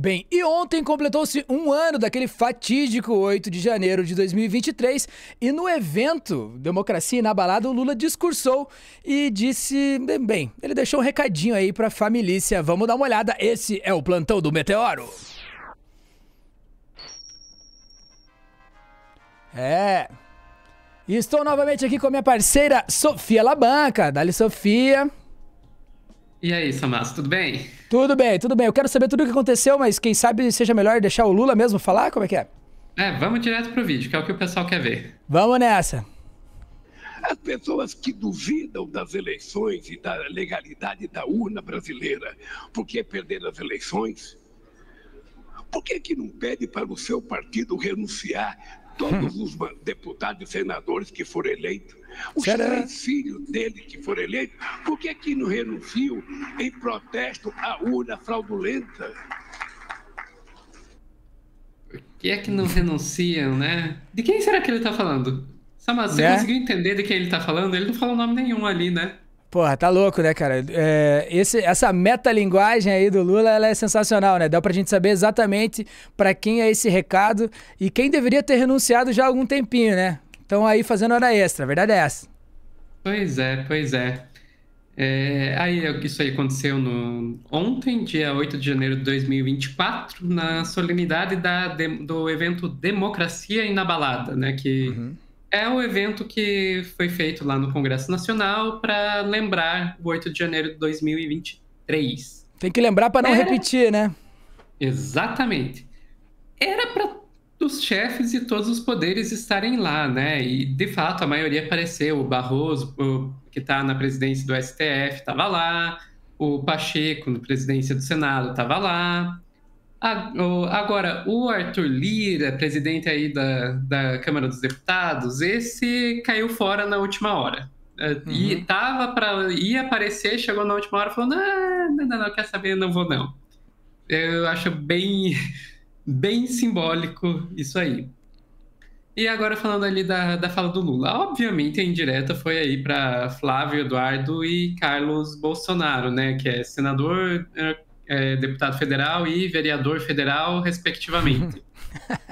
Bem, e ontem completou-se um ano daquele fatídico 8 de janeiro de 2023 e no evento Democracia Inabalada, o Lula discursou e disse, bem, ele deixou um recadinho aí para a família. Vamos dar uma olhada, esse é o plantão do Meteoro. É. estou novamente aqui com a minha parceira Sofia Labanca. Dali Sofia. E aí, Samas, tudo bem? Tudo bem, tudo bem. Eu quero saber tudo o que aconteceu, mas quem sabe seja melhor deixar o Lula mesmo falar? Como é que é? É, vamos direto pro vídeo, que é o que o pessoal quer ver. Vamos nessa. As pessoas que duvidam das eleições e da legalidade da urna brasileira, por que perder as eleições? Por que, que não pede para o seu partido renunciar todos hum. os deputados e senadores que foram eleitos, os Será? três filhos dele que foram eleitos, por que que não renunciam em protesto à urna fraudulenta? Por que é que não renunciam, né? De quem será que ele está falando? Samar, você é? Né? conseguiu entender de quem ele está falando? Ele não falou nome nenhum ali, né? Porra, tá louco, né, cara? É, esse, essa metalinguagem aí do Lula, ela é sensacional, né? Dá pra gente saber exatamente para quem é esse recado e quem deveria ter renunciado já há algum tempinho, né? Então aí fazendo hora extra, a verdade é essa. Pois é, pois é. é aí é, isso aí aconteceu no, ontem, dia 8 de janeiro de 2024, na solenidade da, do evento Democracia Inabalada, né? Que... Uhum é o evento que foi feito lá no Congresso Nacional para lembrar o 8 de janeiro de 2023. Tem que lembrar para não Era... repetir, né? Exatamente. Era para os chefes e todos os poderes estarem lá, né? E de fato a maioria apareceu. O Barroso, que está na presidência do STF, estava lá. O Pacheco, na presidência do Senado, estava lá. Agora, o Arthur Lira, presidente aí da, da Câmara dos Deputados, esse caiu fora na última hora. É, uhum. E tava para ia aparecer, chegou na última hora e falou: ah, não, não, não, quer saber, não vou não. Eu acho bem, bem simbólico isso aí. E agora falando ali da, da fala do Lula, obviamente a indireta foi aí para Flávio Eduardo e Carlos Bolsonaro, né, que é senador é, é, deputado federal e vereador federal, respectivamente.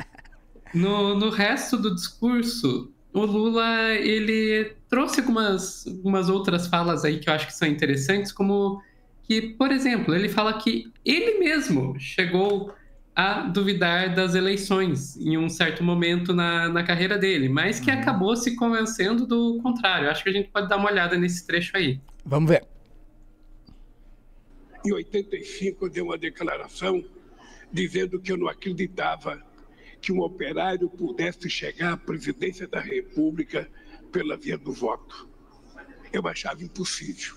no, no resto do discurso, o Lula ele trouxe algumas, algumas outras falas aí que eu acho que são interessantes, como que, por exemplo, ele fala que ele mesmo chegou a duvidar das eleições em um certo momento na, na carreira dele, mas que uhum. acabou se convencendo do contrário. Acho que a gente pode dar uma olhada nesse trecho aí. Vamos ver. Em 85, eu dei uma declaração dizendo que eu não acreditava que um operário pudesse chegar à presidência da República pela via do voto. Eu achava impossível.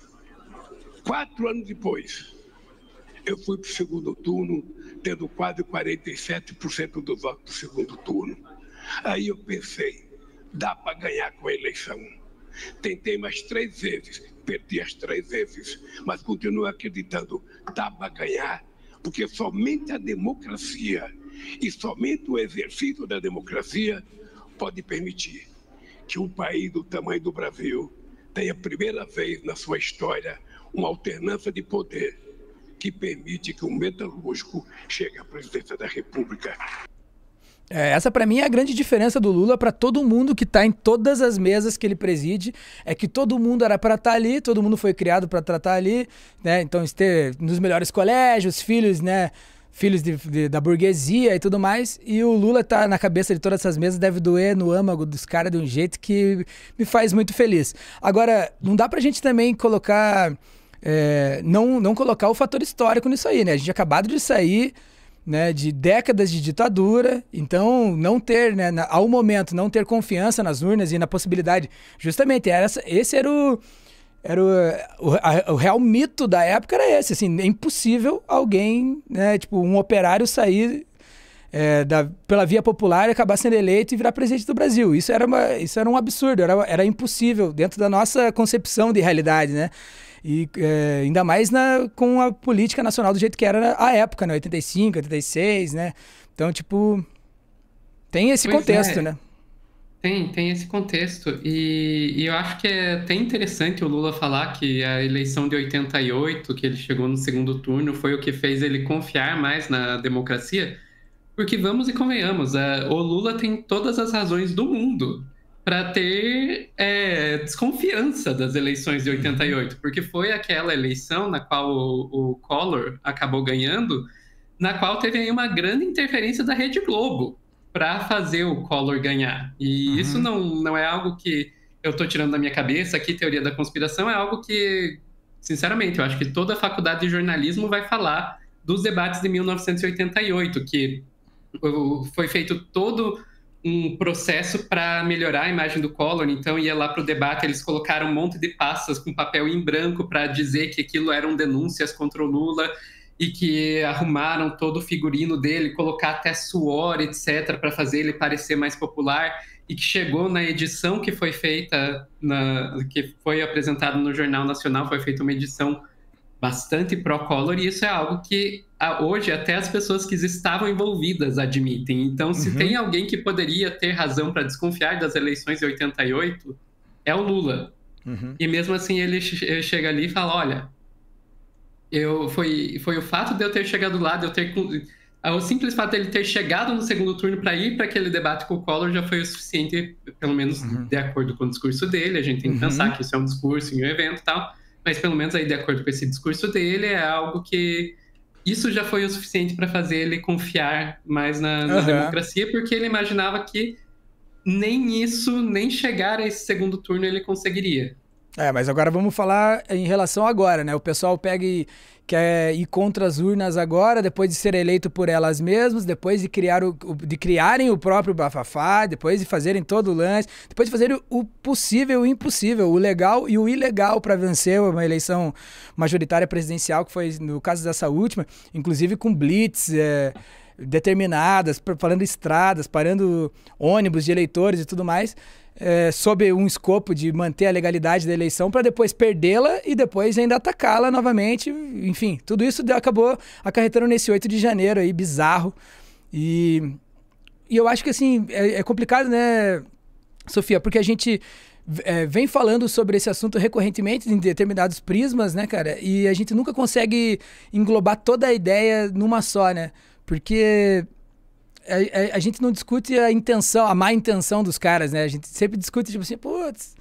Quatro anos depois, eu fui para o segundo turno, tendo quase 47% do voto do segundo turno. Aí eu pensei, dá para ganhar com a eleição. Tentei mais três vezes, perdi as três vezes, mas continuo acreditando, dá para ganhar, porque somente a democracia e somente o exercício da democracia pode permitir que um país do tamanho do Brasil tenha a primeira vez na sua história uma alternância de poder que permite que um metalúrgico chegue à presidência da República. É, essa para mim é a grande diferença do Lula para todo mundo que tá em todas as mesas que ele preside, é que todo mundo era para estar tá ali, todo mundo foi criado para tratar ali, né? Então ter nos melhores colégios, filhos, né? Filhos de, de, da burguesia e tudo mais. E o Lula tá na cabeça de todas essas mesas, deve doer no âmago dos caras de um jeito que me faz muito feliz. Agora, não dá pra gente também colocar. É, não, não colocar o fator histórico nisso aí, né? A gente é acabado de sair né, de décadas de ditadura, então não ter, né, na, ao momento, não ter confiança nas urnas e na possibilidade, justamente, era essa, esse era o, era o, o, a, o, real mito da época era esse, assim, é impossível alguém, né, tipo, um operário sair é, da, pela via popular e acabar sendo eleito e virar presidente do Brasil. Isso era, uma, isso era um absurdo, era, era impossível dentro da nossa concepção de realidade, né? E é, ainda mais na, com a política nacional do jeito que era a época, né? 85, 86, né? Então, tipo, tem esse pois é. contexto, é. né? Tem, tem esse contexto. E, e, eu acho que é até interessante o Lula falar que a eleição de 88, que ele chegou no segundo turno, foi o que fez ele confiar mais na democracia. Porque vamos e convenhamos, o Lula tem todas as razões do mundo para ter é, desconfiança das eleições de 88, uhum. porque foi aquela eleição na qual o, o Collor acabou ganhando, na qual teve aí uma grande interferência da Rede Globo para fazer o Collor ganhar. E uhum. isso não, não é algo que eu estou tirando da minha cabeça aqui, teoria da conspiração, é algo que, sinceramente, eu acho que toda a faculdade de jornalismo vai falar dos debates de 1988, que foi feito todo um processo para melhorar a imagem do Collor, então ia lá para o debate, eles colocaram um monte de pastas com papel em branco para dizer que aquilo eram denúncias contra o Lula e que arrumaram todo o figurino dele, colocar até suor, etc, para fazer ele parecer mais popular e que chegou na edição que foi feita, na, que foi apresentado no Jornal Nacional, foi feita uma edição bastante pró-Collor, e isso é algo que hoje até as pessoas que estavam envolvidas admitem. Então, se uhum. tem alguém que poderia ter razão para desconfiar das eleições de 88, é o Lula. Uhum. E mesmo assim ele chega ali e fala: olha, eu foi, foi o fato de eu ter chegado lá, de eu ter o simples fato dele ter chegado no segundo turno para ir para aquele debate com o Collor já foi o suficiente, pelo menos uhum. de acordo com o discurso dele. A gente tem que uhum. pensar que isso é um discurso em um evento e tal. Mas pelo menos aí, de acordo com esse discurso dele, é algo que isso já foi o suficiente para fazer ele confiar mais na, na uhum. democracia, porque ele imaginava que nem isso, nem chegar a esse segundo turno ele conseguiria. É, mas agora vamos falar em relação agora, né? O pessoal pega e quer ir contra as urnas agora, depois de ser eleito por elas mesmas, depois de, criar o, de criarem o próprio bafafá, depois de fazerem todo o lance, depois de fazerem o possível e o impossível, o legal e o ilegal para vencer uma eleição majoritária presidencial, que foi no caso dessa última, inclusive com blitz, é, determinadas, falando estradas, parando ônibus de eleitores e tudo mais, é, sob um escopo de manter a legalidade da eleição para depois perdê-la e depois ainda atacá-la novamente. Enfim, tudo isso acabou acarretando nesse 8 de janeiro aí, bizarro. E, e eu acho que assim, é, é complicado, né, Sofia? Porque a gente. É, vem falando sobre esse assunto recorrentemente em determinados prismas, né, cara? E a gente nunca consegue englobar toda a ideia numa só, né? Porque a, a, a, gente não discute a intenção, a má intenção dos caras, né? A gente sempre discute, tipo assim, putz,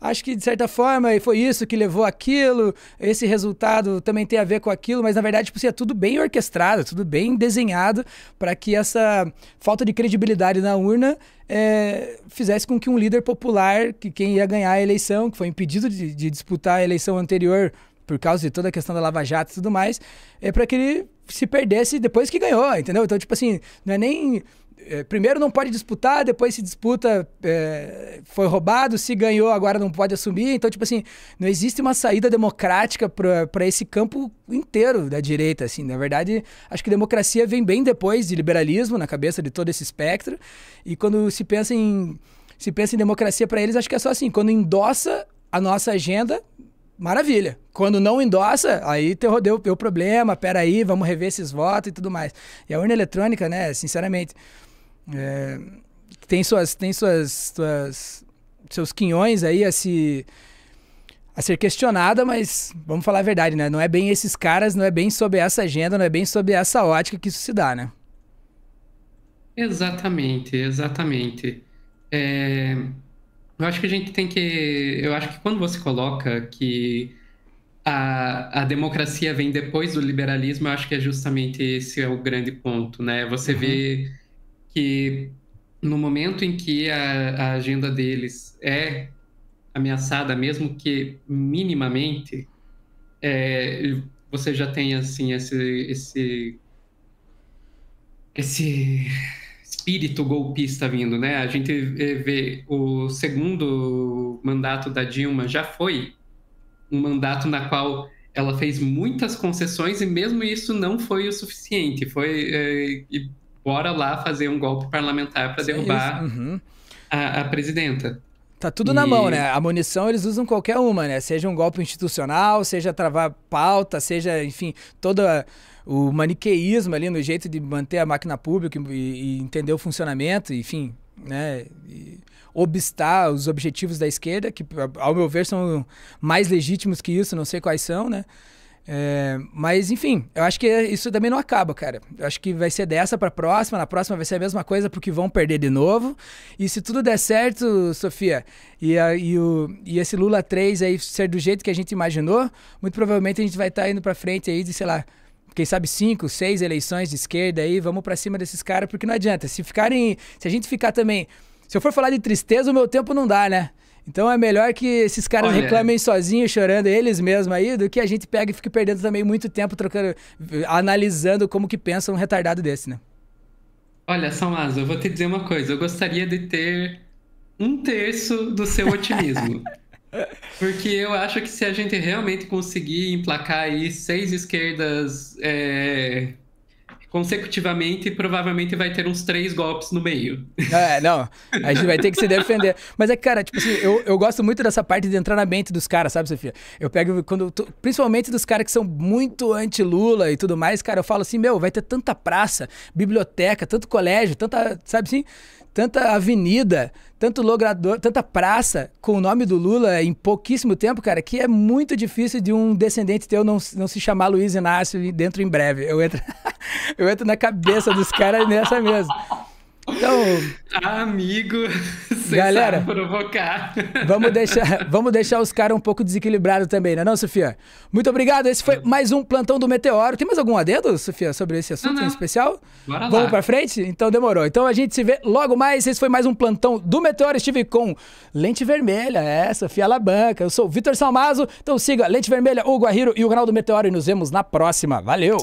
acho que de certa forma foi isso que levou aquilo, esse resultado também tem a ver com aquilo, mas na verdade, tipo assim, é tudo bem orquestrado, é tudo bem desenhado para que essa falta de credibilidade na urna é, fizesse com que um líder popular, que quem ia ganhar a eleição, que foi impedido de, de disputar a eleição anterior por causa de toda a questão da Lava Jato e tudo mais, é eh, para que ele se perdesse depois que ganhou, entendeu? Então, tipo assim, não é nem. É, primeiro não pode disputar, depois se disputa, é, foi roubado, se ganhou, agora não pode assumir. Então, tipo assim, não existe uma saída democrática para esse campo inteiro da direita, assim. Na verdade, acho que democracia vem bem depois de liberalismo, na cabeça de todo esse espectro. E quando se pensa em, se pensa em democracia para eles, acho que é só assim, quando endossa a nossa agenda, maravilha. Quando não endossa, aí te o problema, peraí, vamos rever esses votos e tudo mais. E a urna eletrônica, né, sinceramente, é, tem suas, tem suas, suas, seus quinhões aí a se a ser questionada, mas vamos falar a verdade, né? Não é bem esses caras, não é bem sobre essa agenda, não é bem sobre essa ótica que isso se dá, né? Exatamente, exatamente. É... Eu acho que a gente tem que. Eu acho que quando você coloca que a, a democracia vem depois do liberalismo, eu acho que é justamente esse é o grande ponto, né? Você uhum. vê que no momento em que a, a agenda deles é ameaçada, mesmo que minimamente, é, você já tem assim esse esse esse espírito golpista vindo, né? A gente vê o segundo mandato da Dilma já foi um mandato na qual ela fez muitas concessões e mesmo isso não foi o suficiente. Foi é, bora lá fazer um golpe parlamentar para é derrubar é uhum. a, a presidenta. Tá tudo e... na mão, né? A munição eles usam qualquer uma, né? Seja um golpe institucional, seja travar pauta, seja, enfim, todo o maniqueísmo ali no jeito de manter a máquina pública e, e entender o funcionamento, enfim, né? E obstar os objetivos da esquerda, que, ao meu ver, são mais legítimos que isso, não sei quais são, né? É, mas, enfim, eu acho que isso também não acaba, cara. Eu acho que vai ser dessa pra próxima, na próxima vai ser a mesma coisa porque vão perder de novo. E se tudo der certo, Sofia, e, a, e, o, e esse Lula 3 aí ser do jeito que a gente imaginou, muito provavelmente a gente vai estar tá indo pra frente aí de, sei lá, quem sabe cinco, seis eleições de esquerda aí, vamos para cima desses caras, porque não adianta. Se ficarem. Se a gente ficar também. Se eu for falar de tristeza, o meu tempo não dá, né? Então é melhor que esses caras Olha. reclamem sozinhos, chorando eles mesmos aí, do que a gente pega e fique perdendo também muito tempo trocando, analisando como que pensa um retardado desse, né? Olha, Samazo, eu vou te dizer uma coisa. Eu gostaria de ter um terço do seu otimismo. Porque eu acho que se a gente realmente conseguir emplacar aí seis esquerdas é, consecutivamente e provavelmente vai ter uns três golpes no meio. É, não. A gente vai ter que se defender. Mas é, cara, tipo assim, eu, eu gosto muito dessa parte de entrar na mente dos caras, sabe, Sofia? Eu pego, quando tô, principalmente dos caras que são muito anti-Lula e tudo mais, cara, eu falo assim, meu, vai ter tanta praça, biblioteca, tanto colégio, tanta, sabe assim? Tanta avenida, tanto logrador, tanta praça com o nome do Lula em pouquíssimo tempo, cara, que é muito difícil de um descendente teu não, não se chamar Luiz Inácio dentro em breve. Eu entro. eu entro na cabeça dos caras nessa mesmo. Então, amigo, galera, provocar. Vamos deixar, vamos deixar os caras um pouco desequilibrados também, né, não, Sofia? Muito obrigado. Esse foi mais um plantão do Meteoro. Tem mais algum adendo, Sofia, sobre esse assunto não, não. em especial? Bora vamos lá. Vamos para frente? Então demorou. Então a gente se vê logo mais. Esse foi mais um plantão do Meteoro. Estive com Lente Vermelha, é, Sofia Alabanca. Eu sou o Vitor Salmazo. Então siga Lente Vermelha, o Guarriro e o canal do Meteoro e nos vemos na próxima. Valeu.